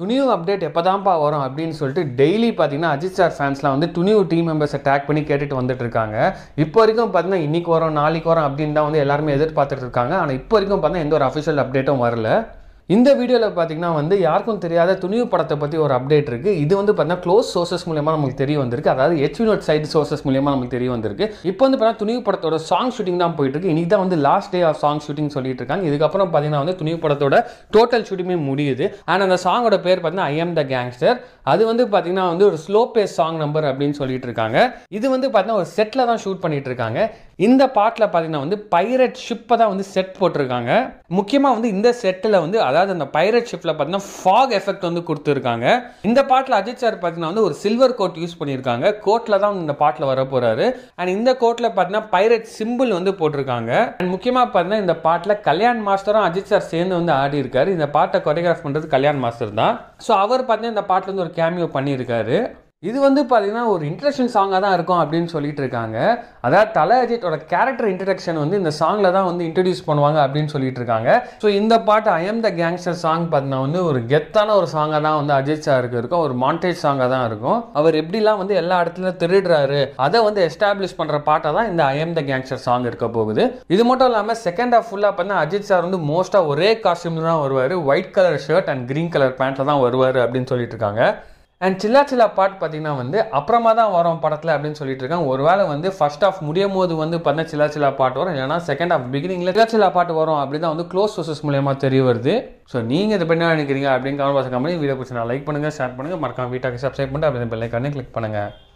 துணிவு update எப்போ தான்ப்பா வரும் அப்படின்னு சொல்லிட்டு டெய்லி பார்த்தீங்கன்னா அஜித் சார் ஃபேன்ஸ்லாம் வந்து துணிவு டீம் மெம்பர்ஸை டேக் பண்ணி கேட்டுட்டு வந்துட்டு இருக்காங்க இப்போ வரைக்கும் பார்த்தீங்கன்னா இன்றைக்கி வரும் நாளைக்கு வரும் அப்படின்னு தான் வந்து எல்லாருமே எதிர்பார்த்துட்டு இருக்காங்க ஆனால் இப்போ வரைக்கும் பார்த்தீங்கன்னா எந்த ஒரு அஃபிஷியல் அப்டேட்டும் வரல இந்த வீடியோவில் பார்த்தீங்கன்னா வந்து யாருக்கும் தெரியாத துணிவு படத்தை பற்றி ஒரு அப்டேட் இருக்குது இது வந்து பார்த்தீங்கன்னா க்ளோஸ் சோர்சஸ் மூலியமாக நமக்கு தெரிய வந்திருக்கு அதாவது ஹெச்வினோட் சைடு சோர்சஸ் மூலியமாக நமக்கு தெரிய வந்திருக்கு இப்போ வந்து பார்த்தீங்கன்னா துணிவு படத்தோட சாங் ஷூட்டிங் தான் போயிட்டு இருக்கு இன்றைக்கி தான் வந்து last day of song shooting சொல்லிட்டு இருக்காங்க இதுக்கப்புறம் பார்த்தீங்கன்னா வந்து துணிவு படத்தோட டோட்டல் ஷூட்டிங் முடியுது அண்ட் அந்த சாங்கோட பேர் பார்த்தீங்கன்னா ஐ எம் த கேங்ஸ்டர் அது வந்து பார்த்தீங்கன்னா வந்து ஒரு ஸ்லோ பேஸ் சாங் நம்பர் அப்படின்னு சொல்லிட்டு இருக்காங்க இது வந்து பார்த்தீங்கன்னா ஒரு செட்டில் தான் ஷூட் பண்ணிட்டு இருக்காங்க இந்த பாட்டில் பார்த்தீங்கன்னா வந்து பைரட் ஷிப்பை தான் வந்து செட் போட்டிருக்காங்க முக்கியமாக வந்து இந்த செட்டில் வந்து அதாவது அந்த பைரட் ஷிப்பில் பார்த்தீங்கன்னா ஃபாக் எஃபெக்ட் வந்து கொடுத்துருக்காங்க இந்த பாட்டில் அஜித் சார் பார்த்தீங்கன்னா வந்து ஒரு சில்வர் கோட் யூஸ் பண்ணியிருக்காங்க கோட்டில் தான் இந்த பாட்டில் வர போகிறாரு அண்ட் இந்த கோட்டில் பார்த்தீங்கன்னா பைரட் சிம்பிள் வந்து போட்டிருக்காங்க அண்ட் முக்கியமாக பார்த்தீங்கன்னா இந்த பாட்டில் கல்யாண் மாஸ்டரும் அஜித் சார் சேர்ந்து வந்து ஆடி இருக்காரு இந்த பாட்டை கொரியோகிராஃப் பண்ணுறது கல்யாண் மாஸ்டர் தான் ஸோ அவர் பார்த்தீங்கன்னா இந்த பாட்டில் வந்து ஒரு கேமியோ பண்ணியிருக்காரு இது வந்து பார்த்தீங்கன்னா ஒரு இன்ட்ரெக்ஷன் சாங்காக தான் இருக்கும் அப்படின்னு சொல்லிட்டு இருக்காங்க அதாவது தலை அஜித்தோட கேரக்டர் இன்ட்ரடக்ஷன் வந்து இந்த சாங்கில் தான் வந்து இன்ட்ரடியூஸ் பண்ணுவாங்க அப்படின்னு சொல்லிட்டு இருக்காங்க ஸோ இந்த பாட்டு ஐஎம் த கேங்ஸ்டர் சாங் பார்த்தீங்கன்னா வந்து ஒரு கெத்தான ஒரு சாங்காக தான் வந்து அஜித் சாருக்கு இருக்கும் ஒரு மாண்டேஜ் சாங்காக தான் இருக்கும் அவர் எப்படிலாம் வந்து எல்லா இடத்துல திருடுறாரு அதை வந்து எஸ்டாப்ளிஷ் பண்ணுற பாட்டை தான் இந்த ஐஎம் த கேங்ஸ்டர் சாங் இருக்க போகுது இது மட்டும் இல்லாமல் செகண்ட் ஹாஃப் ஃபுல்லாக பார்த்தீங்கன்னா அஜித் சார் வந்து மோஸ்ட்டாக ஒரே காஸ்டியூம் தான் வருவார் white colour shirt and green colour பேண்ட்டில் தான் வருவார் அப்படின்னு சொல்லிட்டு இருக்காங்க அண்ட் சில்லா சில்லா பாட் பார்த்தீங்கன்னா வந்து அப்புறமா தான் வரும் படத்தில் அப்படின்னு சொல்லிட்டு இருக்காங்க ஒரு வேளை வந்து ஃபர்ஸ்ட் ஆஃப் முடியும் போது வந்து பார்த்தீங்கன்னா சில்லா சில்லா பாட்டு வரும் இல்லைனா செகண்ட் ஆஃப் பிகினிங்ல சில்லா சில்லா பாட்டு வரும் அப்படி தான் வந்து க்ளோஸ் சோர்சஸ் மூலியமாக தெரிய வருது ஸோ நீங்கள் இதை பண்ணி நினைக்கிறீங்க அப்படின்னு கவனம் பார்த்து கம்பெனி வீடியோ பிடிச்சினா லைக் பண்ணுங்கள் ஷேர் பண்ணுங்கள் மறக்காம வீட்டாக சப்ஸ்கிரைப் பண்ணிட்டு அப்படி பெல்லைக்கானே கிளிக் பண்ணுங்கள்